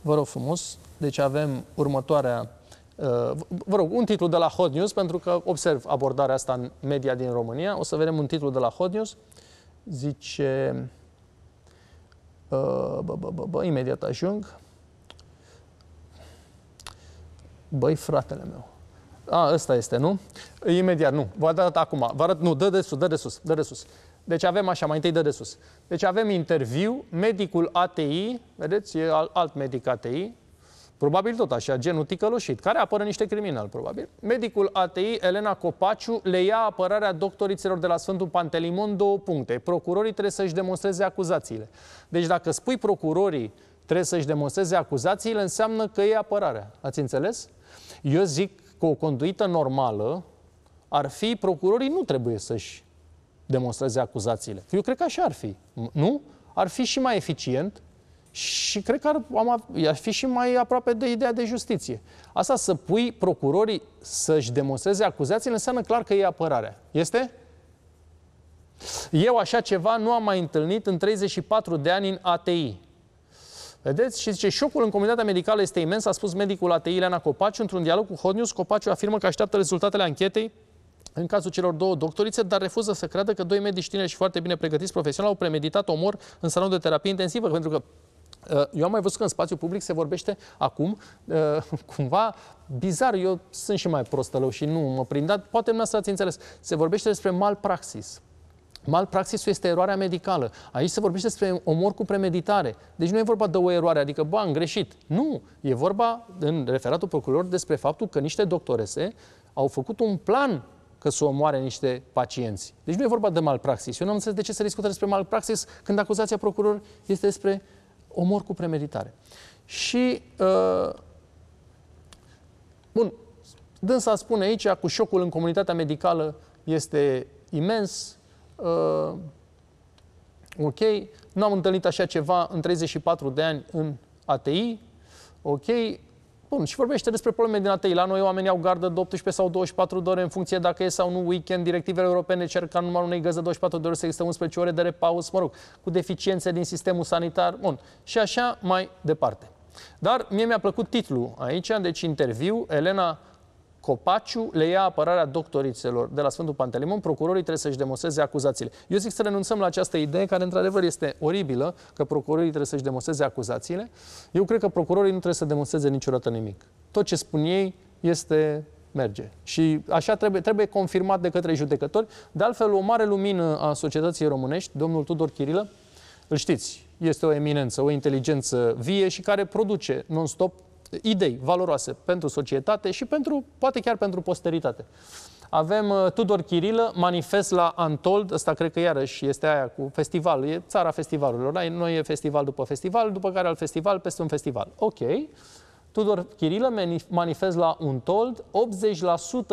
Speaker 1: Vă rog frumos. Deci avem următoarea uh, vă rog, un titlu de la Hot News, pentru că observ abordarea asta în media din România. O să vedem un titlu de la Hot News. Uh, zice, bă, bă, bă, bă, imediat ajung, băi fratele meu, a, ăsta este, nu? Imediat, nu. Vă arăt acum. Vă arăt, nu, dă de sus, dă de sus, dă de sus. Deci avem așa, mai întâi dă de sus. Deci avem interviu, medicul ATI, vedeți, e alt medic ATI, probabil tot așa, genul ticăloșit, care apără niște criminali, probabil. Medicul ATI, Elena Copaciu, le ia apărarea doctorițelor de la Sfântul Pantelimon două puncte. Procurorii trebuie să-și demonstreze acuzațiile. Deci dacă spui procurorii trebuie să-și demonstreze acuzațiile, înseamnă că e apărarea. Ați înțeles? Eu zic că o conduită normală ar fi procurorii nu trebuie să-și demonstreze acuzațiile. Eu cred că așa ar fi, nu? Ar fi și mai eficient, și cred că ar, am, ar fi și mai aproape de ideea de justiție. Asta să pui procurorii să-și demonstreze acuzațiile înseamnă clar că e apărarea. Este? Eu așa ceva nu am mai întâlnit în 34 de ani în ATI. Vedeți? Și zice, șocul în comunitatea medicală este imens, a spus medicul ATI Ileana Copaciu într-un dialog cu Hot News. Copaciu afirmă că așteaptă rezultatele anchetei în cazul celor două doctorițe, dar refuză să creadă că doi medici tineri și foarte bine pregătiți profesional au premeditat omor în salon de terapie intensivă, pentru că Eh, eu am mai văzut că în spațiu public se vorbește acum eh, cumva bizar, eu sunt și mai prostălău și nu mă prind, dar poate nu ați înțeles. Se vorbește despre malpraxis. Malpraxisul este eroarea medicală. Aici se vorbește despre omor cu premeditare. Deci nu e vorba de o eroare, adică, bă, am greșit. Nu, e vorba, în referatul procuror, despre faptul că niște doctorese au făcut un plan că să omoare niște pacienți. Deci nu e vorba de malpraxis. Eu nu am înțeles de ce se discută despre malpraxis când acuzația procuror este despre omor cu premeditare. Și, uh, bun, dânsa spune aici, cu șocul în comunitatea medicală este imens, uh, ok, n-am întâlnit așa ceva în 34 de ani în ATI, ok, Bun, și vorbește despre probleme din ATI. La noi oamenii au gardă de 18 sau 24 de ore în funcție dacă e sau nu weekend. Directivele europene cer ca numai unei găză 24 de ore să există 11 ore de repaus, mă rog, cu deficiențe din sistemul sanitar. Bun, și așa mai departe. Dar mie mi-a plăcut titlul aici, deci interviu, Elena Copaciu le ia apărarea doctorițelor de la Sfântul Pantelimon, procurorii trebuie să-și demonstreze acuzațiile. Eu zic să renunțăm la această idee care într-adevăr este oribilă, că procurorii trebuie să-și demonstreze acuzațiile. Eu cred că procurorii nu trebuie să demonstreze niciodată nimic. Tot ce spun ei este merge. Și așa trebuie, trebuie confirmat de către judecători. De altfel, o mare lumină a societății românești, domnul Tudor Chirilă, îl știți, este o eminență, o inteligență vie și care produce non-stop idei valoroase pentru societate și pentru, poate chiar pentru posteritate. Avem uh, Tudor Chirilă, manifest la Antold, ăsta cred că iarăși este aia cu festival, e țara festivalurilor, noi e festival după festival, după care al festival peste un festival. Ok. Tudor Chirilă, manifest la Antold,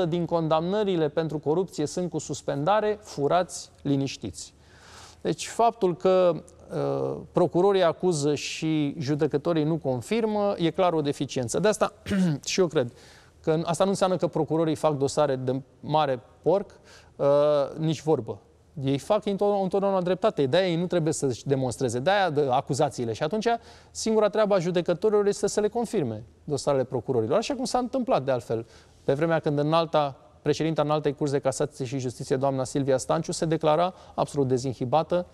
Speaker 1: 80% din condamnările pentru corupție sunt cu suspendare, furați, liniștiți. Deci faptul că Uh, procurorii acuză și judecătorii nu confirmă, e clar o deficiență. De asta și eu cred că asta nu înseamnă că procurorii fac dosare de mare porc, uh, nici vorbă. Ei fac întotdeauna dreptate, de-aia ei nu trebuie să-și demonstreze, de-aia de acuzațiile. Și atunci singura treabă a judecătorilor este să le confirme dosarele procurorilor, așa cum s-a întâmplat de altfel. Pe vremea când în alta președinta în altei curs de casație și justiție, doamna Silvia Stanciu, se declara absolut dezinhibată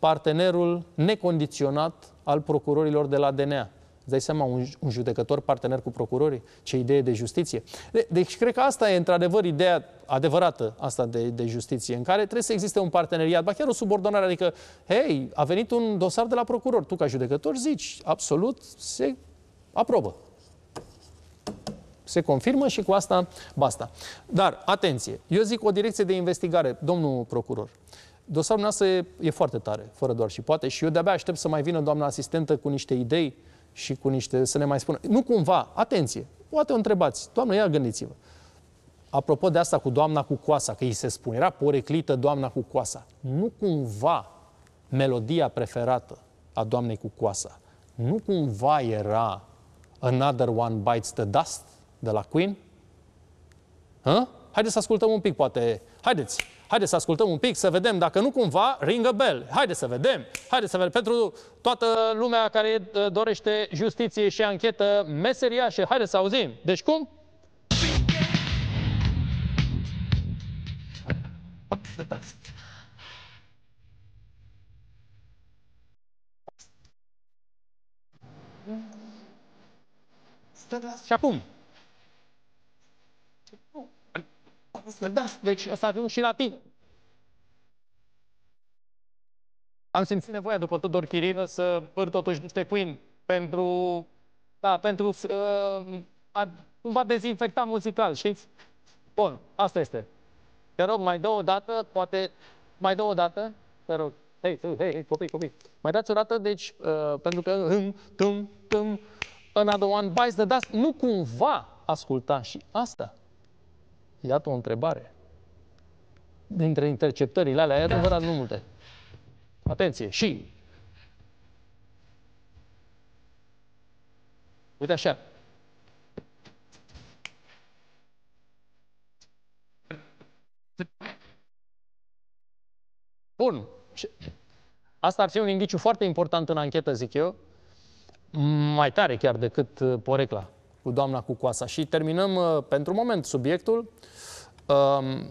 Speaker 1: partenerul necondiționat al procurorilor de la DNA. Îți dai seama, un, un judecător partener cu procurorii? Ce idee de justiție! De, deci, cred că asta e, într-adevăr, ideea adevărată asta de, de justiție, în care trebuie să existe un parteneriat, ba chiar o subordonare, adică, hei, a venit un dosar de la procuror, tu ca judecător zici, absolut, se aprobă. Se confirmă și cu asta basta. Dar, atenție, eu zic o direcție de investigare, domnul procuror. Uh, dosarul noastră e, e foarte tare, fără doar și poate. Și eu de-abia aștept să mai vină doamna asistentă cu niște idei și cu niște, să ne mai spună. Nu cumva, atenție, poate o întrebați. Doamnă, ia gândiți-vă. Apropo de asta cu doamna cu coasa, că îi se spune, era poreclită doamna cu coasa. Nu cumva melodia preferată a doamnei cu coasa, nu cumva era Another One Bites the Dust de la Queen? Hă? Haideți să ascultăm un pic, poate. Haideți! Haideți să ascultăm un pic, să vedem dacă nu cumva ring a bell. Haideți să vedem. Haideți să vedem. Pentru toată lumea care uh, dorește justiție și anchetă meseriașă, haideți să auzim. Deci cum? Și acum. Da, deci o să avem și la tine. Am simțit nevoia după Tudor Chirină să păr totuși niște Queen pentru, da, pentru uh, a, cumva dezinfecta muzical, știți? Bun, asta este. Te rog, mai două dată, poate, mai două dată, te rog. Hei, hei, hei, copii, copii. Mai dați o dată, deci, uh, pentru că hâm, tum, tum, another one bites the dust, nu cumva asculta și asta. Iată o întrebare. Dintre interceptările alea, e da. adevărat, nu multe. Atenție, și... Uite așa. Bun. Asta ar fi un indiciu foarte important în anchetă, zic eu, mai tare chiar decât uh, porecla cu doamna Cucoasa. Și terminăm uh, pentru moment subiectul um,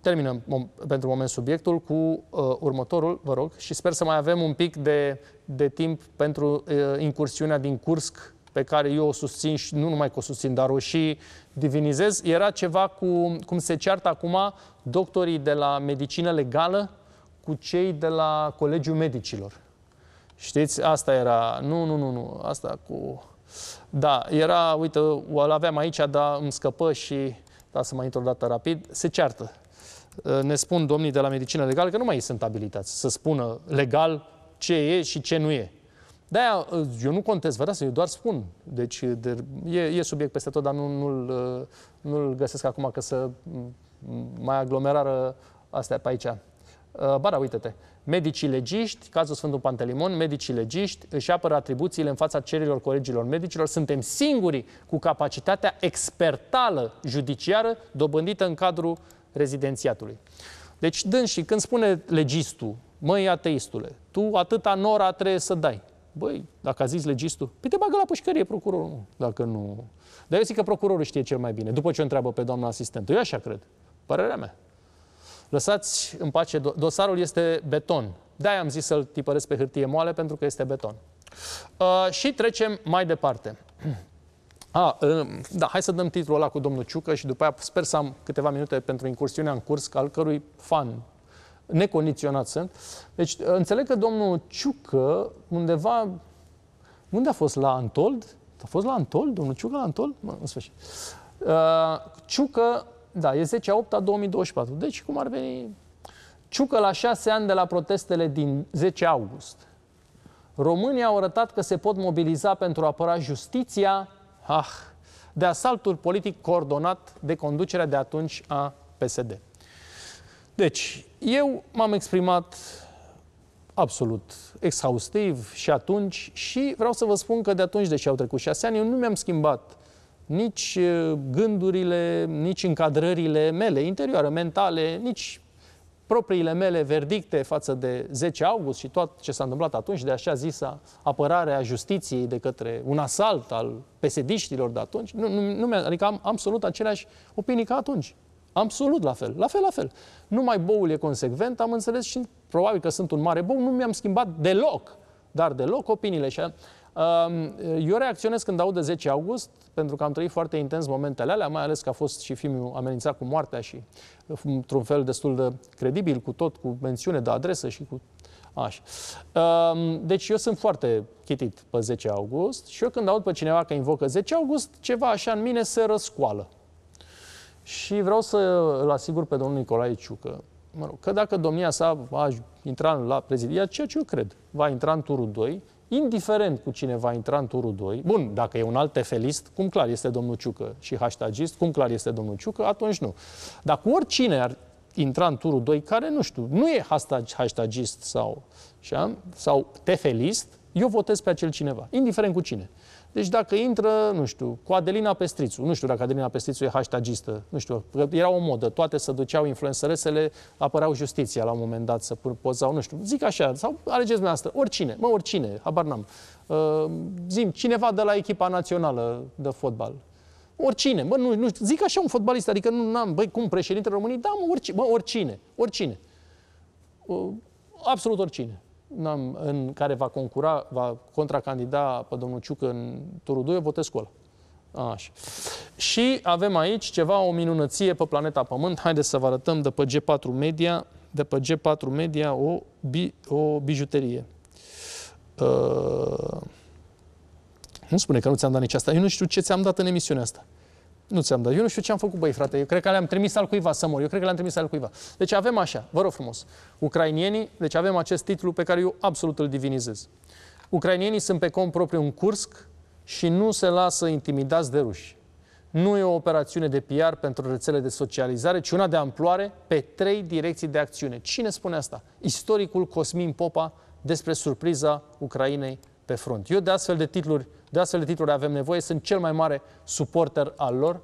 Speaker 1: terminăm pentru moment subiectul cu uh, următorul, vă rog, și sper să mai avem un pic de, de timp pentru uh, incursiunea din Cursc, pe care eu o susțin și nu numai că o susțin, dar o și divinizez. Era ceva cu cum se ceartă acum doctorii de la medicină legală cu cei de la Colegiul Medicilor. Știți, asta era, nu, nu, nu, nu, asta cu da, era, uite, îl aveam aici, dar îmi scăpă și, da, să mai intru o dată rapid, se ceartă. Uh, ne spun domnii de la medicină legală că nu mai sunt abilitați să spună legal ce e și ce nu e. de uh, eu nu contez, vă să eu doar spun. Deci uh, de, e, e subiect peste tot, dar nu, nu-l, nu-l găsesc acum că să mai aglomerară astea pe aici. Bara, da, uite-te. Medicii legiști, cazul Sfântul Pantelimon, medicii legiști își apără atribuțiile în fața cererilor colegilor medicilor. Suntem singurii cu capacitatea expertală judiciară dobândită în cadrul rezidențiatului. Deci și când spune legistul, măi ateistule, tu atâta nora trebuie să dai. Băi, dacă a zis legistul, păi te bagă la pușcărie procurorul, dacă nu. Dar eu zic că procurorul știe cel mai bine, după ce o întreabă pe doamna asistentă. Eu așa cred, părerea mea. Lăsați în pace, dosarul este beton. De-aia am zis să-l tipăresc pe hârtie moale, pentru că este beton. Uh, și trecem mai departe. Ah, uh, da, hai să dăm titlul ăla cu domnul Ciucă și după aia sper să am câteva minute pentru incursiunea în curs, al cărui fan necondiționat sunt. Deci uh, înțeleg că domnul Ciucă undeva... Unde a fost? La Antold? A fost la Antold, Domnul Ciucă la Antold? Mă, în sfârșit. Uh, Ciucă da, e 10 a 8 a 2024. Deci cum ar veni... Ciucă la șase ani de la protestele din 10 august. România au arătat că se pot mobiliza pentru a apăra justiția ah, de asaltul politic coordonat de conducerea de atunci a PSD. Deci, eu m-am exprimat absolut exhaustiv și atunci și vreau să vă spun că de atunci, deși au trecut șase ani, eu nu mi-am schimbat nici gândurile, nici încadrările mele interioare, mentale, nici propriile mele verdicte față de 10 august și tot ce s-a întâmplat atunci, de așa zisa apărare a justiției de către un asalt al pesediștilor de atunci, nu, nu, nu, adică am absolut aceleași opinii ca atunci. Absolut la fel, la fel, la fel. Numai boul e consecvent, am înțeles și probabil că sunt un mare bou, nu mi-am schimbat deloc, dar deloc opiniile. Și eu reacționez când aud de 10 august, pentru că am trăit foarte intens momentele alea, mai ales că a fost și filmul amenințat cu moartea și într-un fel destul de credibil, cu tot, cu mențiune de adresă și cu Așa. Deci eu sunt foarte chitit pe 10 august și eu când aud pe cineva că invocă 10 august, ceva așa în mine se răscoală. Și vreau să îl asigur pe domnul Nicolae Ciucă, mă rog, că dacă domnia sa va intra la prezidia, ceea ce eu cred, va intra în turul 2 indiferent cu cine va intra în turul 2, bun, dacă e un alt tefelist, cum clar este domnul Ciucă și hashtagist, cum clar este domnul Ciucă, atunci nu. Dar cu oricine ar intra în turul 2, care, nu știu, nu e hashtag, hashtagist sau, sau tefelist, eu votez pe acel cineva, indiferent cu cine. Deci dacă intră, nu știu, cu Adelina Pestrițu, nu știu dacă Adelina Pestrițu e hashtagistă, nu știu, era o modă, toate se duceau influențăresele, apăreau justiția la un moment dat să pun poza, nu știu, zic așa, sau alegeți dumneavoastră, oricine, mă, oricine, habar n-am. Uh, zim, cineva de la echipa națională de fotbal, oricine, mă, nu, nu știu, zic așa un fotbalist, adică nu am, băi, cum, președintele României, da, mă, oricine, mă, oricine, oricine, uh, absolut oricine în care va concura, va contracandida pe domnul Ciucă în turul 2, eu votez cu ăla. Așa. Și avem aici ceva, o minunăție pe planeta Pământ. Haideți să vă arătăm de pe G4 Media, de pe G4 Media o, bi, o bijuterie. Uh, nu spune că nu ți-am dat nici asta. Eu nu știu ce ți-am dat în emisiunea asta. Nu ți-am dat. Eu nu știu ce am făcut, băi, frate. Eu cred că le-am trimis al cuiva să mor. Eu cred că le-am trimis al cuiva. Deci avem așa, vă rog frumos. Ucrainienii, deci avem acest titlu pe care eu absolut îl divinizez. Ucrainienii sunt pe cont propriu în Cursc și nu se lasă intimidați de ruși. Nu e o operațiune de PR pentru rețele de socializare, ci una de amploare pe trei direcții de acțiune. Cine spune asta? Istoricul Cosmin Popa despre surpriza Ucrainei pe front. Eu de astfel de titluri de astfel de titluri avem nevoie, sunt cel mai mare suporter al lor.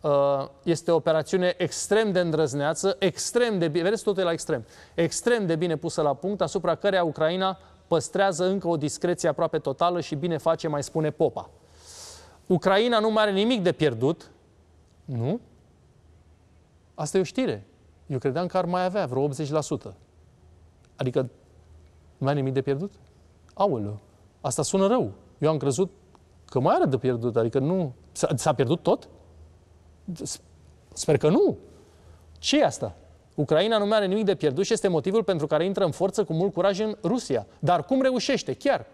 Speaker 1: Uh, este o operațiune extrem de îndrăzneață, extrem de bine, vedeți totul la extrem, extrem de bine pusă la punct, asupra căreia Ucraina păstrează încă o discreție aproape totală și bine face, mai spune Popa. Ucraina nu mai are nimic de pierdut, nu? Asta e o știre. Eu credeam că ar mai avea vreo 80%. Adică nu mai are nimic de pierdut? Aoleu, asta sună rău. Eu am crezut că mai are de pierdut, adică nu... S-a, pierdut tot? Sper că nu. ce e asta? Ucraina nu mai are nimic de pierdut și este motivul pentru care intră în forță cu mult curaj în Rusia. Dar cum reușește? Chiar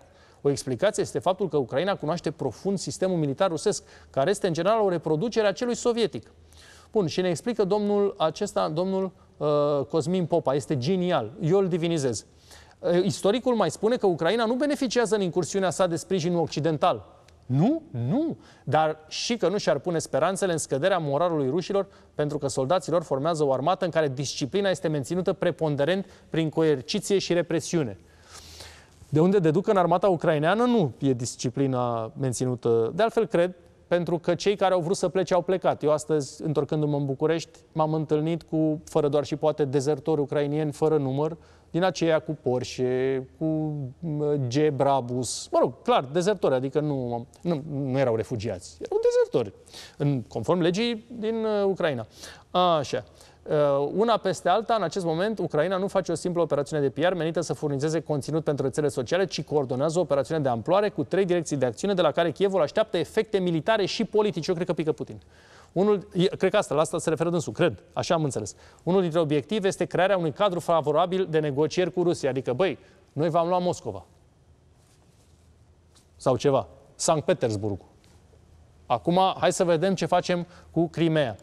Speaker 1: o explicație este faptul că Ucraina cunoaște profund sistemul militar rusesc, care este în general o reproducere a celui sovietic. Bun, și ne explică domnul acesta, domnul uh, Cosmin Popa, este genial, eu îl divinizez. Eh, istoricul mai spune că Ucraina nu beneficiază în incursiunea sa de sprijinul occidental. Nu, nu, dar și că nu și-ar pune speranțele în scăderea moralului rușilor, pentru că soldaților formează o armată în care disciplina este menținută preponderent prin coerciție și represiune. De unde deduc în armata ucraineană nu e disciplina menținută. De altfel, cred, pentru că cei care au vrut să plece au plecat. Eu astăzi, întorcându-mă în București, m-am întâlnit cu, fără doar și poate, dezertori ucrainieni fără număr, din aceea cu Porsche, cu G. Brabus, mă rog, clar, dezertori, adică nu, nu, nu erau refugiați, erau dezertori, în, conform legii din uh, Ucraina. Așa. Uh, una peste alta, în acest moment, Ucraina nu face o simplă operațiune de PR menită să furnizeze conținut pentru rețele sociale, ci coordonează o operațiune de amploare cu trei direcții de acțiune, de la care Kievul așteaptă efecte militare și politice. Eu cred că pică Putin. Unul, cred că asta, la asta se referă dânsul, cred, așa am înțeles. Unul dintre obiective este crearea unui cadru favorabil de negocieri cu Rusia, adică, băi, noi v-am luat Moscova. Sau ceva. Sankt Petersburg. Acum, hai să vedem ce facem cu Crimea.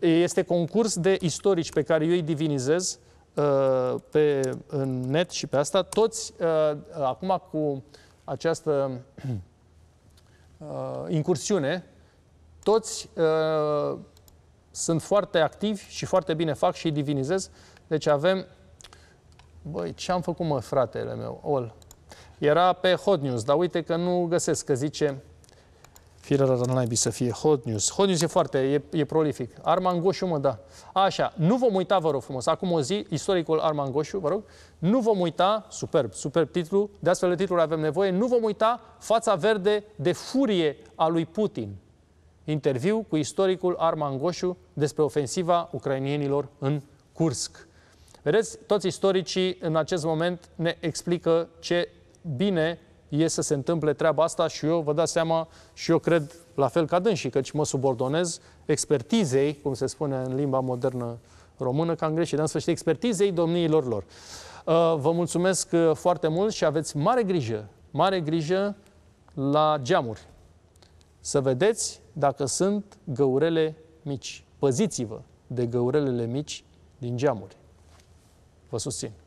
Speaker 1: Este concurs de istorici pe care eu îi divinizez uh, pe, în net și pe asta. Toți, uh, acum cu această uh, incursiune, toți sunt foarte activi și foarte bine fac și îi divinizez. Deci avem... Băi, ce am făcut, mă, fratele meu? Ol. Era pe Hot News, dar uite că nu găsesc, că zice Firera naibii să fie hot news. Hot news e foarte, e, e prolific. Arman Goșu, mă, da. Așa, nu vom uita, vă rog frumos, acum o zi, istoricul Arman Goșu, vă rog, nu vom uita, superb, superb titlu, de astfel de titluri avem nevoie, nu vom uita fața verde de furie a lui Putin. Interviu cu istoricul Arman Goșu despre ofensiva ucrainienilor în Kursk. Vedeți, toți istoricii în acest moment ne explică ce bine e să se întâmple treaba asta și eu vă dați seama și eu cred la fel ca dânsii, căci mă subordonez expertizei, cum se spune în limba modernă română, ca în greșit, dar în sfârșit expertizei domniilor lor. Uh, vă mulțumesc uh, foarte mult și aveți mare grijă, mare grijă la geamuri. Să vedeți dacă sunt găurele mici. Păziți-vă de găurelele mici din geamuri. Vă susțin.